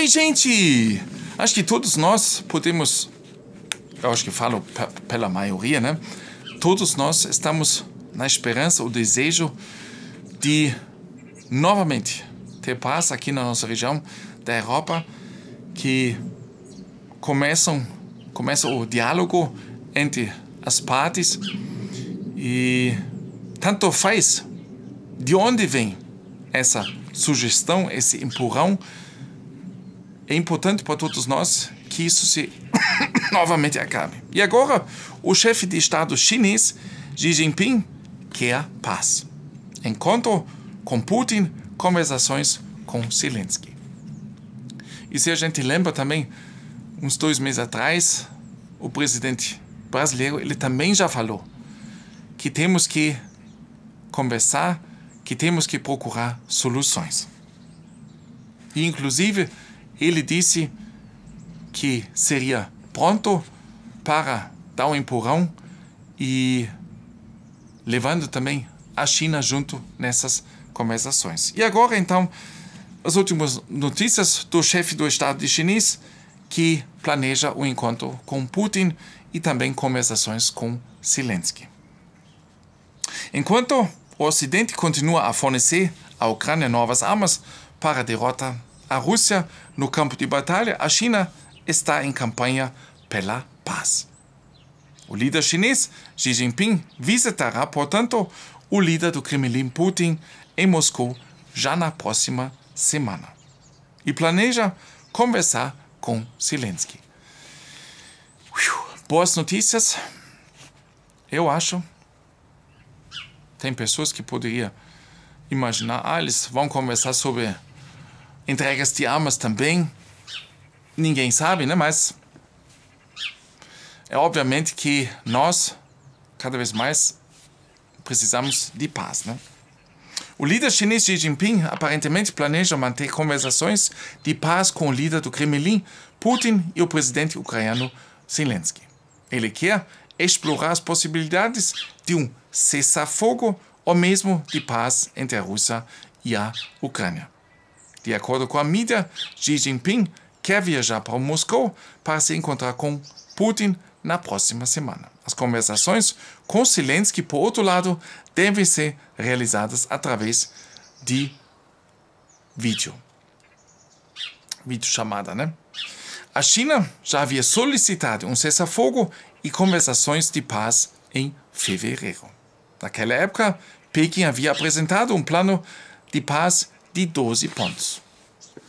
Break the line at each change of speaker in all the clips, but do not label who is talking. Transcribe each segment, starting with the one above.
Oi, gente! Acho que todos nós podemos, eu acho que falo pela maioria, né? Todos nós estamos na esperança, o desejo de novamente ter paz aqui na nossa região da Europa, que começam começa o diálogo entre as partes e tanto faz de onde vem essa sugestão, esse empurrão é importante para todos nós que isso se novamente acabe. E agora, o chefe de Estado chinês, Xi Jinping, quer paz. Encontro com Putin, conversações com Zelensky. E se a gente lembra também, uns dois meses atrás, o presidente brasileiro ele também já falou que temos que conversar, que temos que procurar soluções. E, inclusive, ele disse que seria pronto para dar um empurrão e levando também a China junto nessas conversações. E agora então as últimas notícias do chefe do Estado chinês que planeja o um encontro com Putin e também conversações com Zelensky. Enquanto o Ocidente continua a fornecer à Ucrânia novas armas para a derrota a Rússia no campo de batalha, a China está em campanha pela paz. O líder chinês Xi Jinping visitará, portanto, o líder do Kremlin Putin em Moscou já na próxima semana e planeja conversar com Zelensky. Boas notícias, eu acho. Tem pessoas que poderiam imaginar, ah, eles vão conversar sobre entregas de armas também. Ninguém sabe, né? Mas é obviamente que nós, cada vez mais, precisamos de paz, né? O líder chinês Xi Jinping aparentemente planeja manter conversações de paz com o líder do Kremlin, Putin, e o presidente ucraniano Zelensky. Ele quer explorar as possibilidades de um cessar-fogo ou mesmo de paz entre a Rússia e a Ucrânia. De acordo com a mídia, Xi Jinping quer viajar para Moscou para se encontrar com Putin na próxima semana. As conversações com Zelensky, por outro lado, devem ser realizadas através de vídeo. Vídeo chamada, né? A China já havia solicitado um cessar-fogo e conversações de paz em fevereiro. Naquela época, Pequim havia apresentado um plano de paz de 12 pontos.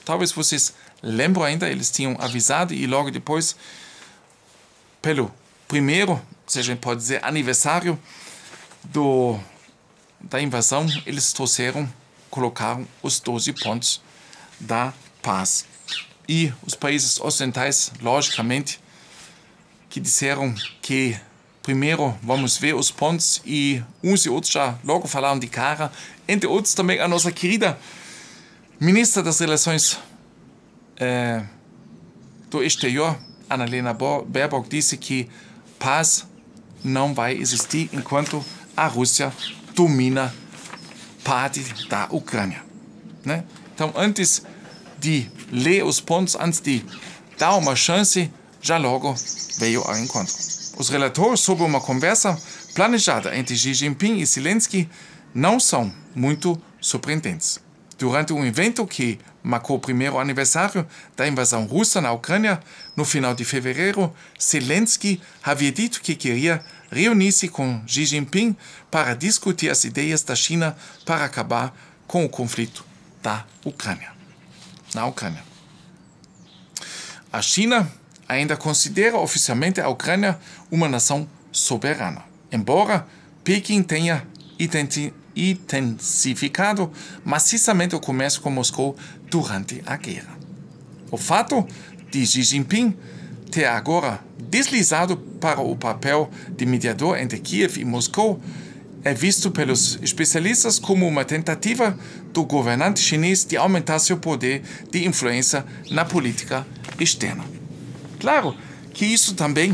Talvez vocês lembram ainda, eles tinham avisado e logo depois, pelo primeiro, a seja, pode dizer aniversário do, da invasão, eles trouxeram, colocaram os 12 pontos da paz. E os países ocidentais, logicamente, que disseram que primeiro vamos ver os pontos e uns e outros já logo falaram de cara, entre outros também a nossa querida Ministra das Relações é, do Exterior, Annalena Baerbock, disse que paz não vai existir enquanto a Rússia domina parte da Ucrânia. Né? Então, antes de ler os pontos, antes de dar uma chance, já logo veio ao encontro. Os relatores sobre uma conversa planejada entre Xi Jinping e Zelensky não são muito surpreendentes durante um evento que marcou o primeiro aniversário da invasão russa na Ucrânia, no final de fevereiro, Zelensky havia dito que queria reunir-se com Xi Jinping para discutir as ideias da China para acabar com o conflito da Ucrânia. Na Ucrânia. A China ainda considera oficialmente a Ucrânia uma nação soberana, embora Pequim tenha identi intensificado maciçamente o comércio com Moscou durante a guerra. O fato de Xi Jinping ter agora deslizado para o papel de mediador entre Kiev e Moscou é visto pelos especialistas como uma tentativa do governante chinês de aumentar seu poder de influência na política externa. Claro que isso também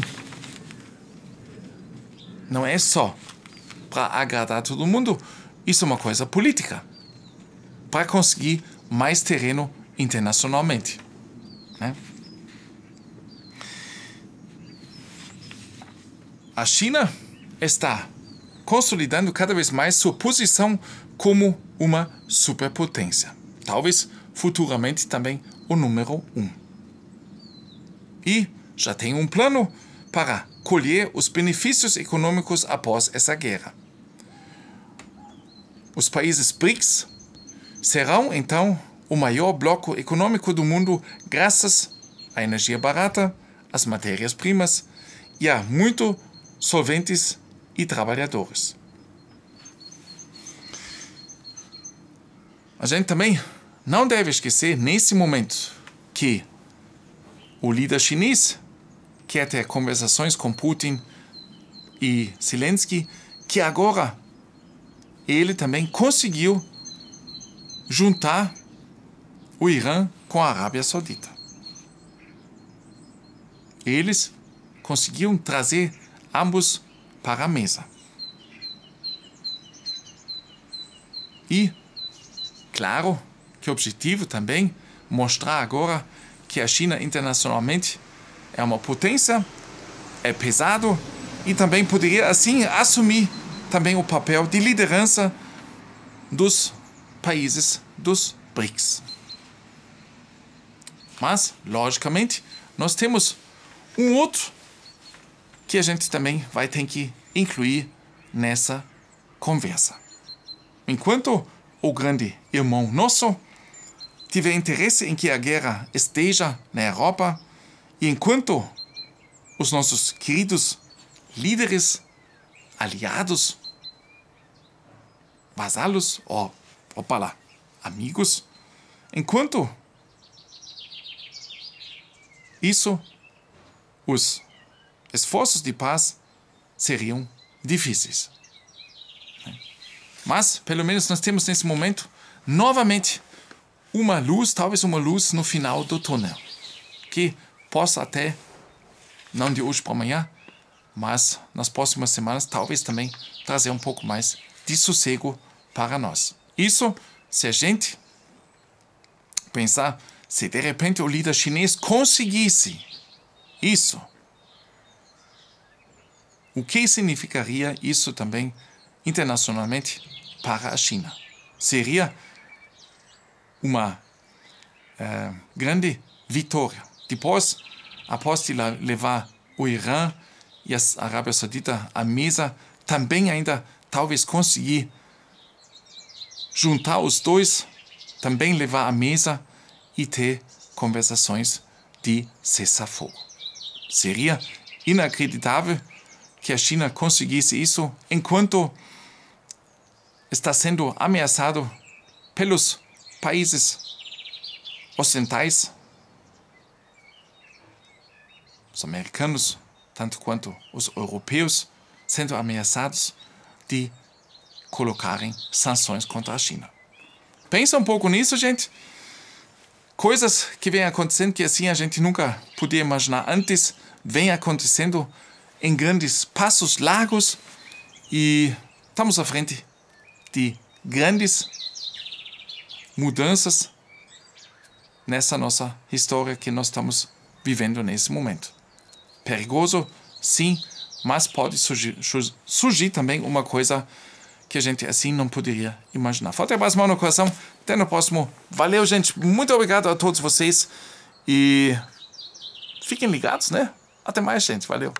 não é só para agradar todo mundo, isso é uma coisa política para conseguir mais terreno internacionalmente. Né? A China está consolidando cada vez mais sua posição como uma superpotência. Talvez futuramente também o número um. E já tem um plano para colher os benefícios econômicos após essa guerra. Os países BRICS serão então o maior bloco econômico do mundo graças à energia barata, às matérias-primas e a muito solventes e trabalhadores. A gente também não deve esquecer nesse momento que o líder chinês quer ter conversações com Putin e Zelensky, que agora ele também conseguiu juntar o Irã com a Arábia Saudita. Eles conseguiram trazer ambos para a mesa. E, claro, que o objetivo também mostrar agora que a China internacionalmente é uma potência, é pesado e também poderia assim assumir também o papel de liderança dos países dos BRICS. Mas, logicamente, nós temos um outro que a gente também vai ter que incluir nessa conversa. Enquanto o grande irmão nosso tiver interesse em que a guerra esteja na Europa, e enquanto os nossos queridos líderes aliados, vasalos, ó, oh, opa lá, amigos, enquanto isso, os esforços de paz seriam difíceis. Né? Mas, pelo menos, nós temos nesse momento, novamente, uma luz, talvez uma luz no final do túnel, que possa até, não de hoje para amanhã, mas nas próximas semanas talvez também trazer um pouco mais de sossego para nós. Isso se a gente pensar, se de repente o líder chinês conseguisse isso, o que significaria isso também internacionalmente para a China? Seria uma eh, grande vitória. Depois, após de levar o Irã e a Arábia Saudita, a mesa, também ainda talvez conseguir juntar os dois, também levar a mesa e ter conversações de cessar-fogo. Seria inacreditável que a China conseguisse isso enquanto está sendo ameaçado pelos países ocidentais, os americanos, tanto quanto os europeus, sendo ameaçados de colocarem sanções contra a China. Pensa um pouco nisso, gente. Coisas que vêm acontecendo que assim a gente nunca podia imaginar antes, vêm acontecendo em grandes passos largos e estamos à frente de grandes mudanças nessa nossa história que nós estamos vivendo nesse momento perigoso, sim, mas pode surgir, surgir também uma coisa que a gente assim não poderia imaginar. Forte abraço, mão no coração. Até no próximo. Valeu, gente. Muito obrigado a todos vocês. E fiquem ligados, né? Até mais, gente. Valeu.